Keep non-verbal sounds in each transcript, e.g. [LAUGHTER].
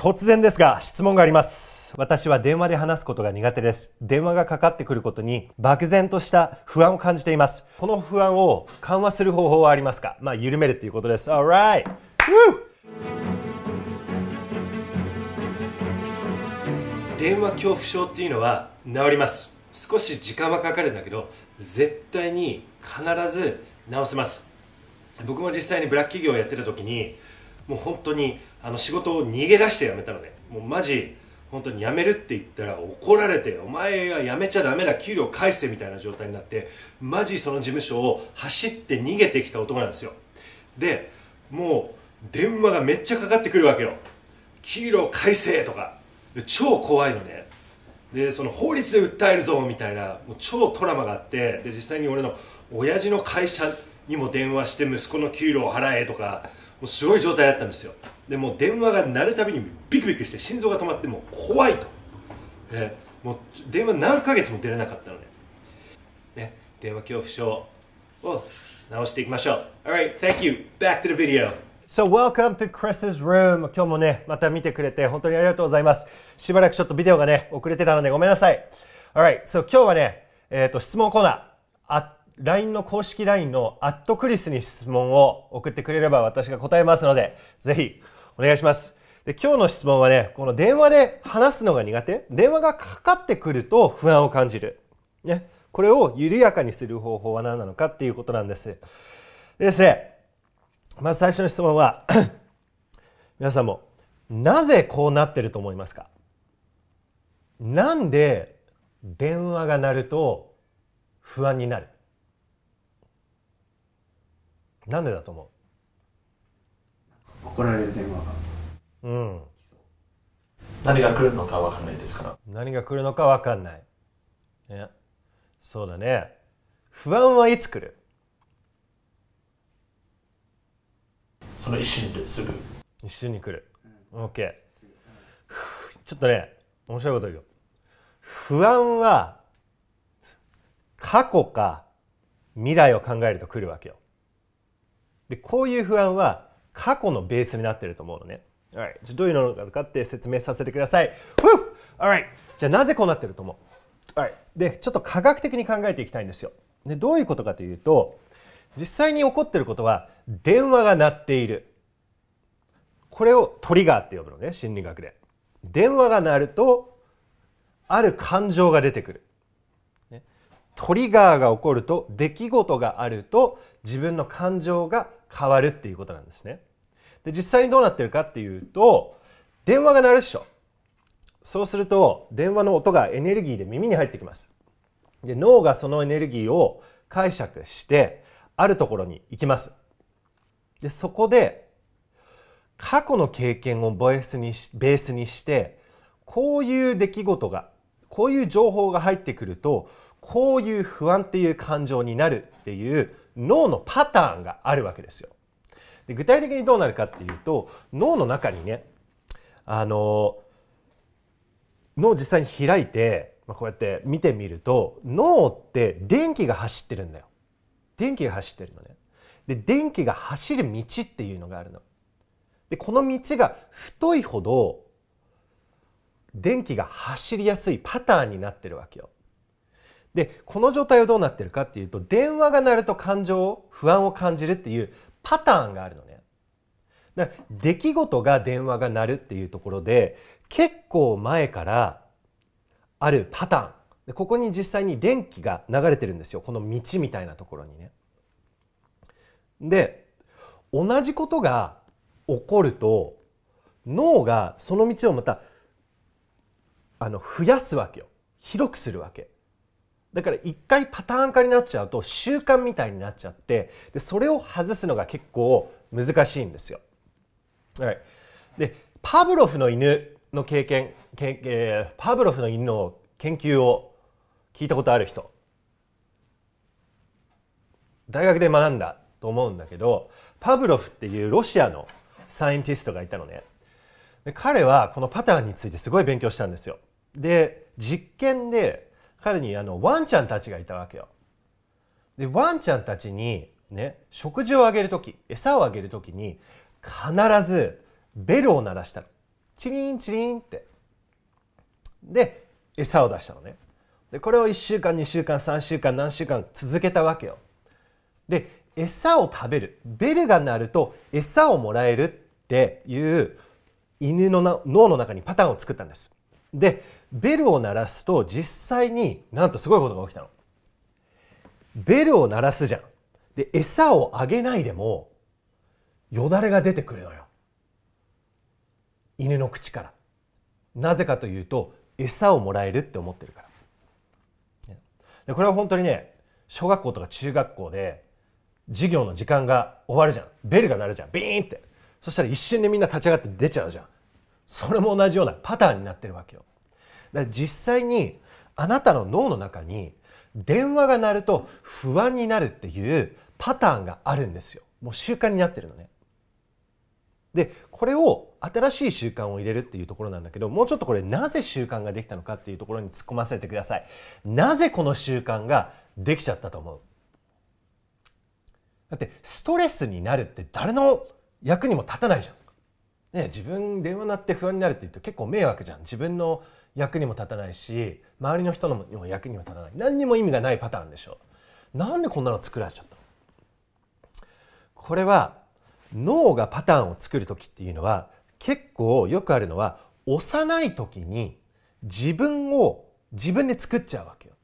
突然ですが質問があります私は電話で話すことが苦手です電話がかかってくることに漠然とした不安を感じていますこの不安を緩和する方法はありますかまあ緩めるということです Alright! 電話恐怖症っていうのは治ります少し時間はかかるんだけど絶対に必ず治せます僕も実際にブラック企業をやってた時にもう本当にあの仕事を逃げ出して辞めたのねもうマジ本当に辞めるって言ったら怒られてお前は辞めちゃだめだ給料返せみたいな状態になってマジその事務所を走って逃げてきた男なんですよでもう電話がめっちゃかかってくるわけよ給料返せとか超怖いのねでその法律で訴えるぞみたいなもう超トラマがあってで実際に俺の親父の会社にも電話して息子の給料を払えとかもうすごい状態だったんですよでも電話が鳴るたびにビクビクして心臓が止まってもう怖いと、えね、もう電話何ヶ月も出れなかったので、ね、電話恐怖症を直していきましょう Alright, thank you. Back to the video. So welcome to Chris's room. 今日もね、また見てくれて本当にありがとうございます。しばらくちょっとビデオがね、遅れてたのでごめんなさい。Alright, so 今日はね、えっ、ー、と、質問コーナー。あ LINE の公式 LINE のアットクリスに質問を送ってくれれば私が答えますので、ぜひお願いします。で今日の質問はね、この電話で話すのが苦手、電話がかかってくると不安を感じる。ね、これを緩やかにする方法は何なのかっていうことなんです。でですね、まず最初の質問は [COUGHS] 皆さんも、なぜこうなってると思いますかなんで電話が鳴ると不安になるなんでだと思う怒られる電話がうん何が来るのか分かんないですから何が来るのか分かんないそうだね不安はいつ来るその一瞬ですぐ一瞬に来る OK、ちょっとね面白いこと言うよ不安は過去か未来を考えると来るわけよでこういう不安は過去のベースになってると思うのね。Alright. じゃどういうのなかって説明させてください。Alright. じゃあなぜこうなってると思う ?Alright. で、ちょっと科学的に考えていきたいんですよ。で、どういうことかというと、実際に起こっていることは、電話が鳴っている。これをトリガーって呼ぶのね、心理学で。電話が鳴ると、ある感情が出てくる。トリガーが起こると出来事があると自分の感情が変わるっていうことなんですね。で実際にどうなってるかっていうと電話が鳴るでしょそうすると電話の音がエネルギーで耳に入ってきますで脳がそのエネルギーを解釈してあるところに行きますでそこで過去の経験をボースにベースにしてこういう出来事がこういう情報が入ってくるとこういう不安っていう感情になるっていう脳のパターンがあるわけですよ。で具体的にどうなるかっていうと脳の中にねあの脳を実際に開いて、まあ、こうやって見てみると脳って電気が走ってるんだよ。電気が走ってるのね。で電気が走る道っていうのがあるの。でこの道が太いほど電気が走りやすいパターンになってるわけよ。でこの状態はどうなってるかっていうと電話が鳴ると感情不安を感じるっていうパターンがあるのね。だ出来事が電話が鳴るっていうところで結構前からあるパターンでここに実際に電気が流れてるんですよこの道みたいなところにね。で同じことが起こると脳がその道をまたあの増やすわけよ広くするわけ。だから一回パターン化になっちゃうと習慣みたいになっちゃってでそれを外すのが結構難しいんですよ。はい、でパブロフの犬の経験け、えパブロフの犬の研究を聞いたことある人大学で学んだと思うんだけどパブロフっていうロシアのサイエンティストがいたのねで彼はこのパターンについてすごい勉強したんですよで実験で彼にあのワンちゃんたちがいたわけよ。でワンちゃんたちにね食事をあげる時餌をあげるときに必ずベルを鳴らしたの。チリンチリンって。で餌を出したのね。でこれを1週間2週間3週間何週間続けたわけよ。で餌を食べるベルが鳴ると餌をもらえるっていう犬の脳の中にパターンを作ったんです。でベルを鳴らすと実際になんとすごいことが起きたの。ベルを鳴らすじゃん。で餌をあげないでもよだれが出てくるのよ。犬の口から。なぜかというと餌をもらえるって思ってるから。でこれは本当にね小学校とか中学校で授業の時間が終わるじゃんベルが鳴るじゃんビーンってそしたら一瞬でみんな立ち上がって出ちゃうじゃんそれも同じようなパターンになってるわけよ。だから実際にあなたの脳の中に電話が鳴ると不安になるっていうパターンがあるんですよ。もう習慣になってるのね。でこれを新しい習慣を入れるっていうところなんだけどもうちょっとこれなぜ習慣ができたのかっていうところに突っ込ませてください。なぜこの習慣ができちゃったと思うだってストレスになるって誰の役にも立たないじゃん。ね、自分電話鳴なって不安になるって言うと結構迷惑じゃん自分の役にも立たないし周りの人の役にも立たない何にも意味がないパターンでしょなんでこんなの作られちゃったのこれは脳がパターンを作る時っていうのは結構よくあるのは幼い時に自分を自分で作っちゃうわけよ。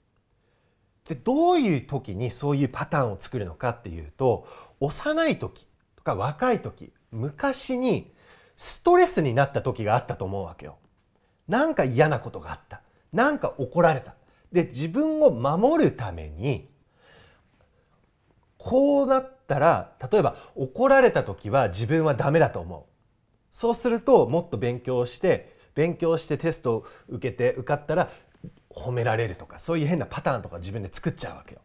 でどういう時にそういうパターンを作るのかっていうと幼い時とか若い時昔にストレスになった時があったと思うわけよ。なんか嫌なことがあった。なんか怒られた。で自分を守るためにこうなったら例えば怒られた時は自分はダメだと思う。そうするともっと勉強して勉強してテストを受けて受かったら褒められるとかそういう変なパターンとか自分で作っちゃうわけよ。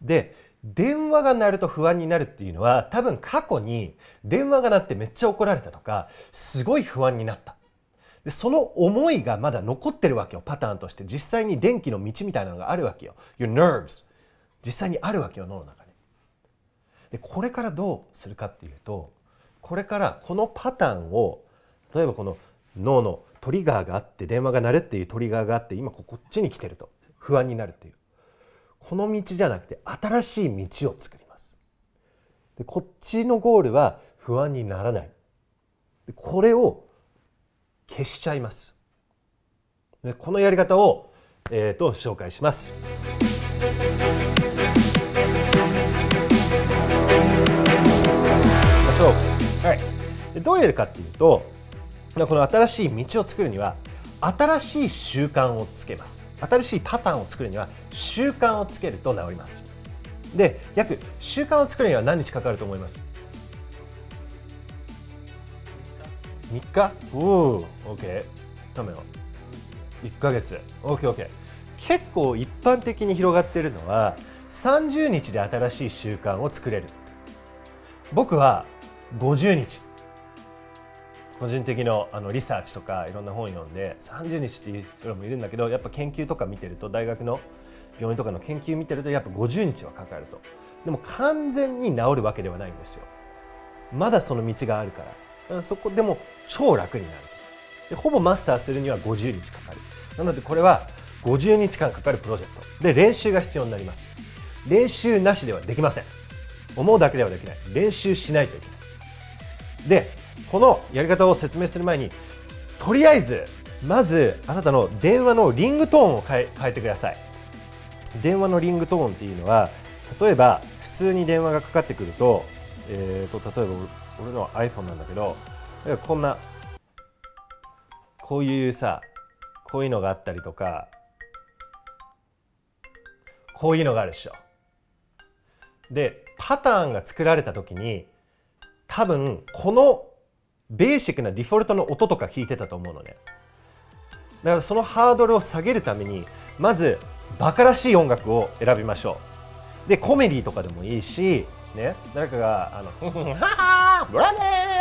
で電話が鳴ると不安になるっていうのは多分過去に電話が鳴ってめっちゃ怒られたとかすごい不安になったでその思いがまだ残ってるわけよパターンとして実際に電気の道みたいなのがあるわけよ Your nerves 実際にあるわけよ脳の中にでこれからどうするかっていうとこれからこのパターンを例えばこの脳のトリガーがあって電話が鳴るっていうトリガーがあって今こっちに来てると不安になるっていうこの道じゃなくて新しい道を作りますでこっちのゴールは不安にならないでこれを消しちゃいますでこのやり方を、えーと、紹介しますはい、でどうやるかっていうとこの新しい道を作るには新しい習慣をつけます新しいパターンを作るには習慣をつけると治りますで約習慣を作るには何日かかると思います3日おお OK ためよ1か月 OKOK 結構一般的に広がっているのは30日で新しい習慣を作れる僕は50日個人的のあのリサーチとかいろんな本を読んで30日っていう人もいるんだけどやっぱ研究とか見てると大学の病院とかの研究見てるとやっぱ50日はかかるとでも完全に治るわけではないんですよまだその道があるからそこでも超楽になるでほぼマスターするには50日かかるなのでこれは50日間かかるプロジェクトで練習が必要になります練習なしではできません思うだけではできない練習しないといけないでこのやり方を説明する前にとりあえずまずあなたの電話のリングトーンを変え変えてください電話のリングトーンっていうのは例えば普通に電話がかかってくると,、えーと、例えば俺の iPhone なんだけどこんなこういうさこういうのがあったりとかこういうのがあるでしょでパターンが作られた時に多分このベーシックなディフォルトの音とか聞いてたと思うのねだからそのハードルを下げるためにまずバカらしい音楽を選びましょうでコメディとかでもいいしね誰かが「あのハハブラネ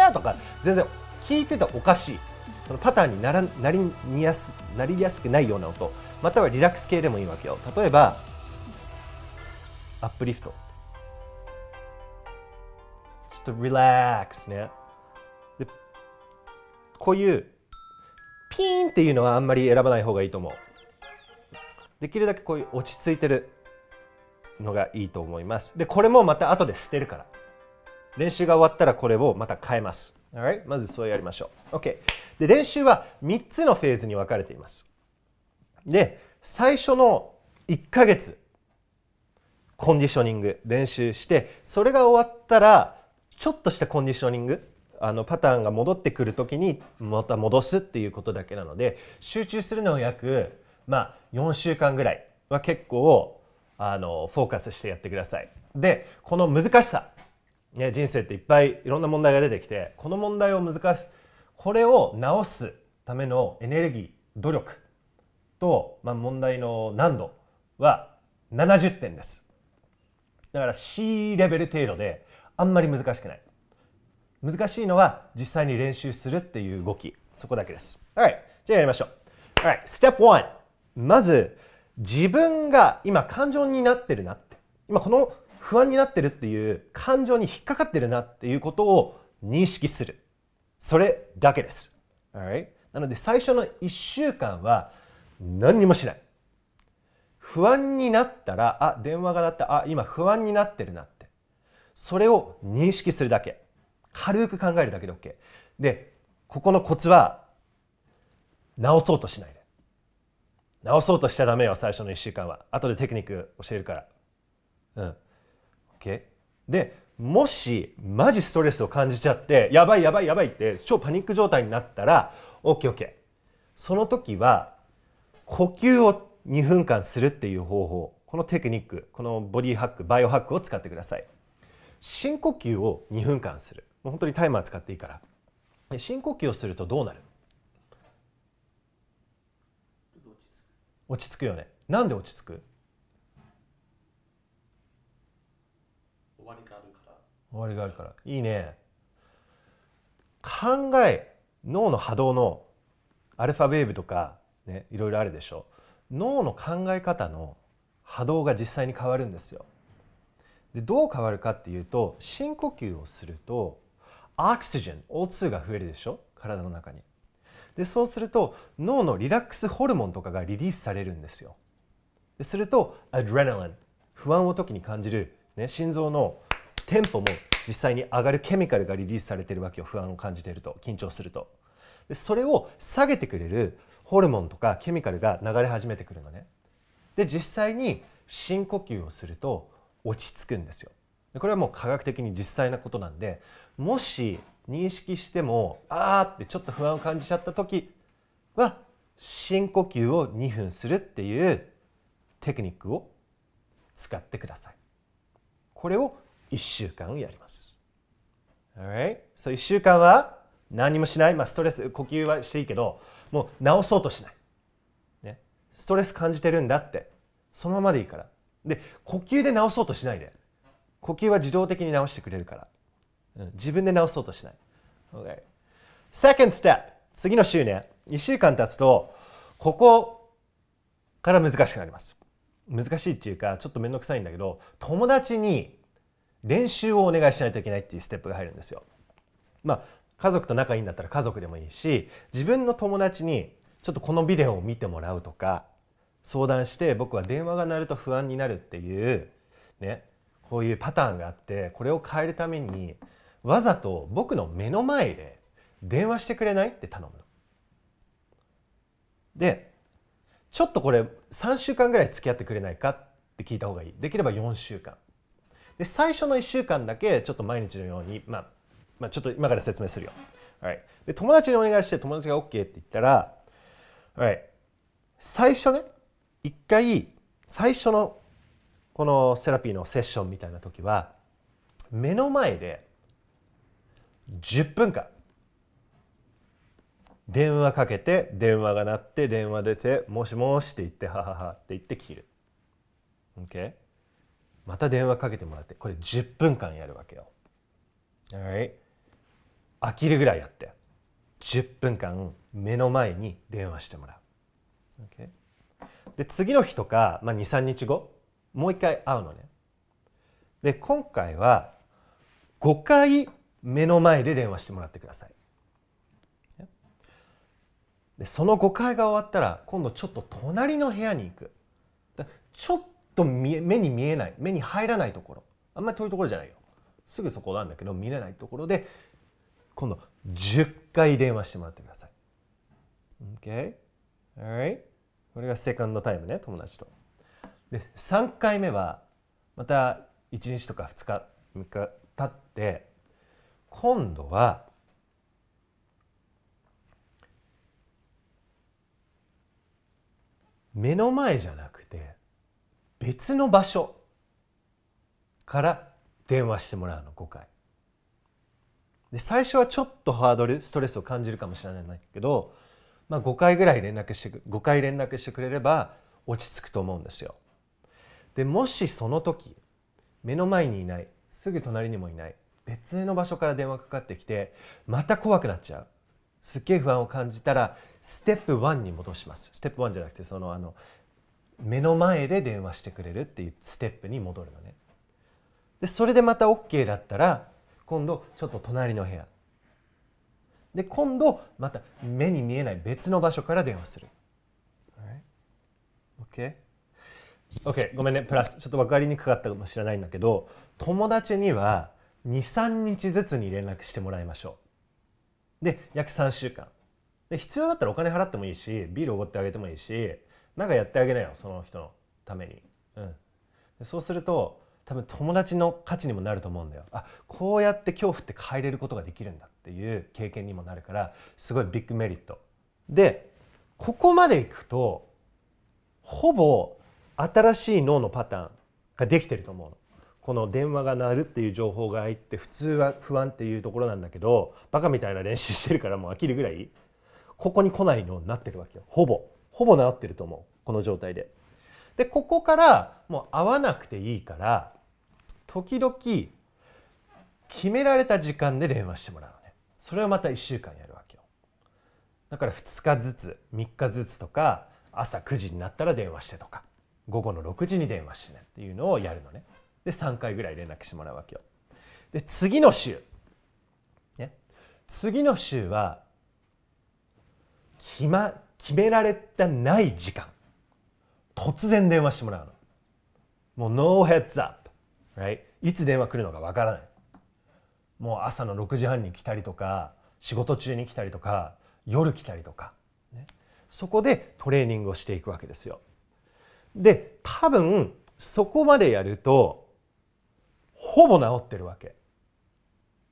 ー!」とか全然聞いてたおかしいそのパターンにならなりにやすなりやすくないような音またはリラックス系でもいいわけよ例えばアップリフトちょっとリラックスねこういうピーンっていうのはあんまり選ばない方がいいと思うできるだけこういう落ち着いてるのがいいと思いますでこれもまた後で捨てるから練習が終わったらこれをまた変えます、right? まずそうやりましょう OK で練習は3つのフェーズに分かれていますで最初の1ヶ月コンディショニング練習してそれが終わったらちょっとしたコンディショニングあのパターンが戻ってくる時にまた戻すっていうことだけなので集中するのを約、まあ、4週間ぐらいは結構あのフォーカスしてやってください。でこの難しさ、ね、人生っていっぱいいろんな問題が出てきてこの問題を難しこれを直すためのエネルギー努力と、まあ、問題の難度は70点です。だから C レベル程度であんまり難しくない。難しいのは実際に練習するっていう動き。そこだけです。Alright. じゃあやりましょう。Alright. Step 1. まず、自分が今感情になってるなって。今この不安になってるっていう感情に引っかかってるなっていうことを認識する。それだけです。Alright. なので最初の1週間は何にもしない。不安になったら、あ、電話が鳴った、あ、今不安になってるなって。それを認識するだけ。軽く考えるだけで OK でここのコツは直そうとしないで直そうとしちゃダメよ最初の1週間は後でテクニック教えるからうん OK でもしマジストレスを感じちゃってやばいやばいやばいって超パニック状態になったら OKOK その時は呼吸を2分間するっていう方法このテクニックこのボディハックバイオハックを使ってください深呼吸を2分間するもう本当にタイマー使っていいからで深呼吸をするとどうなる落ち着くよねなんで落ち着く終わりがあるから終わりがあるからいいね考え脳の波動のアルファウェーブとかねいろいろあるでしょう脳の考え方の波動が実際に変わるんですよでどう変わるかっていうと深呼吸をすると o x y g e O2 が増えるでしょ体の中に。で、そうすると脳のリラックスホルモンとかがリリースされるんですよ。ですると、アドレナリン、不安を時に感じる、ね、心臓のテンポも実際に上がるケミカルがリリースされてるわけよ。不安を感じてると、緊張すると。でそれを下げてくれるホルモンとかケミカルが流れ始めてくるのね。で、実際に深呼吸をすると落ち着くんですよ。これはもう科学的に実際なことなんでもし認識してもあーってちょっと不安を感じちゃった時は深呼吸を2分するっていうテクニックを使ってください。これを1週間やります。Alright? So 1週間は何もしない。まあストレス、呼吸はしていいけど、もう治そうとしない。ね。ストレス感じてるんだって。そのままでいいから。で、呼吸で治そうとしないで。呼吸は自動的に治してくれるから。自分で直そうとしない。Okay. Second step 次の週ね1週間経つとここから難しくなります難しいっていうかちょっと面倒くさいんだけど友達に練習をお願いしないといけないっていうステップが入るんですよまあ家族と仲いいんだったら家族でもいいし自分の友達にちょっとこのビデオを見てもらうとか相談して僕は電話が鳴ると不安になるっていうねこういうパターンがあってこれを変えるためにわざと僕の目の前で電話してくれないって頼むの。でちょっとこれ3週間ぐらい付き合ってくれないかって聞いた方がいいできれば4週間で最初の1週間だけちょっと毎日のように、まあ、まあちょっと今から説明するよ、はい、で友達にお願いして友達が OK って言ったら、はい、最初ね一回最初のこのセラピーのセッションみたいな時は目の前で10分間電話かけて電話が鳴って電話出て「もしもし」って言って「ははは」って言って切る。OK? また電話かけてもらってこれ10分間やるわけよ。Alright? 飽きるぐらいやって10分間目の前に電話してもらう。OK? で次の日とか、まあ、23日後もう一回会うのね。で今回は5回目の前で電話してもらってくださいでその5回が終わったら今度ちょっと隣の部屋に行くちょっと目に見えない目に入らないところあんまり遠いところじゃないよすぐそこなんだけど見れないところで今度10回電話してもらってください OK? Alright? これがセカンドタイムね友達とで3回目はまた1日とか2日3日経って今度は目の前じゃなくて別の場所から電話してもらうの5回で最初はちょっとハードルストレスを感じるかもしれないけど、まあ、5回ぐらい連絡して5回連絡してくれれば落ち着くと思うんですよでもしその時目の前にいないすぐ隣にもいない別の場所から電話かかってきてまた怖くなっちゃうすっげえ不安を感じたらステップ1に戻しますステップ1じゃなくてそのあの目の前で電話してくれるっていうステップに戻るのねでそれでまた OK だったら今度ちょっと隣の部屋で今度また目に見えない別の場所から電話する OK?OK、okay? okay、ごめんねプラスちょっと分かりにくかったかもしれないんだけど友達には23日ずつに連絡してもらいましょうで約3週間で必要だったらお金払ってもいいしビールおごってあげてもいいし何かやってあげなよその人のために、うん、でそうすると多分友達の価値にもなると思うんだよあこうやって恐怖って変えれることができるんだっていう経験にもなるからすごいビッグメリットでここまでいくとほぼ新しい脳のパターンができてると思うのこの電話が鳴るっていう情報が入って普通は不安っていうところなんだけどバカみたいな練習してるからもう飽きるぐらいここに来ないのになってるわけよほぼほぼ治ってると思うこの状態で。でここからもう会わなくていいから時々決められた時間で電話してもらうのねそれをまた1週間やるわけよだから2日ずつ3日ずつとか朝9時になったら電話してとか午後の6時に電話してねっていうのをやるのね。で3回ぐらい連絡してもらうわけよ。で次の週、ね、次の週は決,、ま、決められたない時間突然電話してもらうの。もう No heads up、right? いつ電話来るのかわからない。もう朝の6時半に来たりとか仕事中に来たりとか夜来たりとか、ね、そこでトレーニングをしていくわけですよ。で多分そこまでやるとほぼ治ってるわけ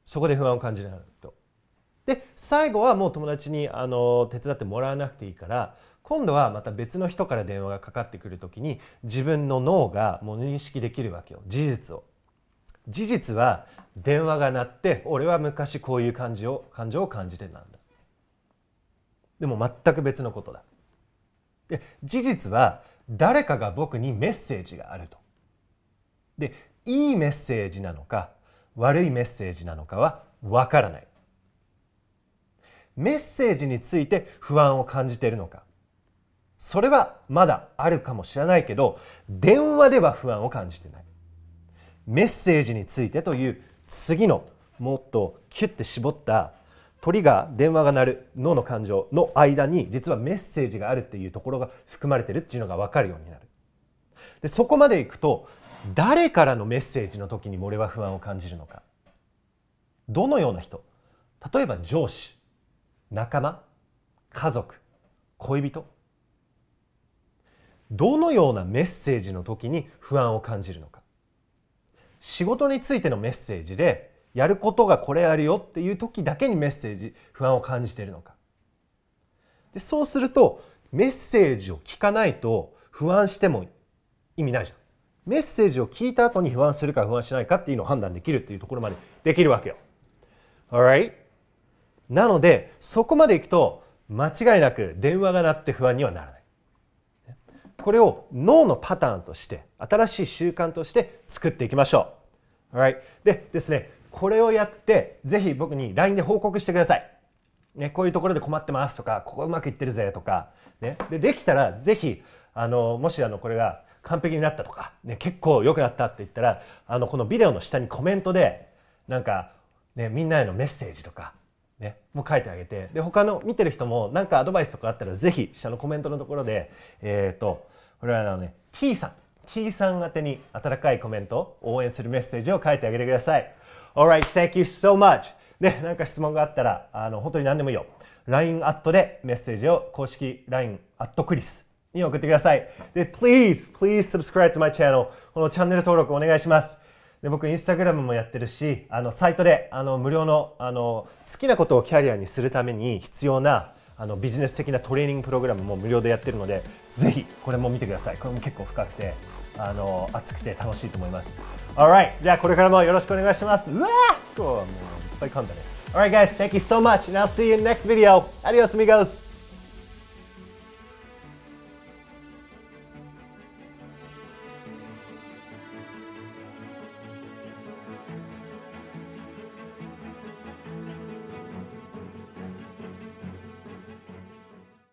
そこで不安を感じられるとで最後はもう友達にあの手伝ってもらわなくていいから今度はまた別の人から電話がかかってくる時に自分の脳がもう認識できるわけよ事実を事実は電話が鳴って俺は昔こういう感じを感情を感じてたんだでも全く別のことだで事実は誰かが僕にメッセージがあるとでいいメッセージなのか悪いメッセージなのかはわからないメッセージについて不安を感じているのかそれはまだあるかもしれないけど電話では不安を感じてないメッセージについてという次のもっとキュッて絞った鳥が電話が鳴る脳の感情の間に実はメッセージがあるっていうところが含まれてるっていうのが分かるようになるでそこまでいくと誰からのメッセージの時にも俺は不安を感じるのかどのような人例えば上司仲間家族恋人どのようなメッセージの時に不安を感じるのか仕事についてのメッセージでやることがこれあるよっていう時だけにメッセージ不安を感じているのかでそうするとメッセージを聞かないと不安しても意味ないじゃんメッセージを聞いた後に不安するか不安しないかっていうのを判断できるっていうところまでできるわけよ。Alright? なのでそこまでいくと間違いなく電話が鳴って不安にはならない。これを脳のパターンとして新しい習慣として作っていきましょう。Alright? でですねこれをやってぜひ僕に LINE で報告してください。ね、こういうところで困ってますとかここうまくいってるぜとか、ね、でできたらぜひあのもしあのこれが完璧になったとか、ね、結構良くなったって言ったらあのこのビデオの下にコメントでなんか、ね、みんなへのメッセージとか、ね、も書いてあげてで他の見てる人も何かアドバイスとかあったらぜひ下のコメントのところで、えーと、これはあの、ね、T さん T さん宛てに温かいコメント応援するメッセージを書いてあげてください。Alright, thank you so much! で、なんか質問があったら、あの、本当に何でもいいよ。LINE アットでメッセージを、公式 LINE アットクリスに送ってください。で、please, please subscribe to my channel. このチャンネル登録お願いします。で、僕、インスタグラムもやってるし、あの、サイトで、あの、無料の、あの、好きなことをキャリアにするために必要な、あの、ビジネス的なトレーニングプログラムも無料でやってるので、ぜひ、これも見てください。これも結構深くて、あの、熱くて楽しいと思います。Alright! じゃあ、これからもよろしくお願いします。うわーこはもう、いっぱい噛んだね。Alright, guys, thank you so much, and I'll see you in next video. Adios, amigos!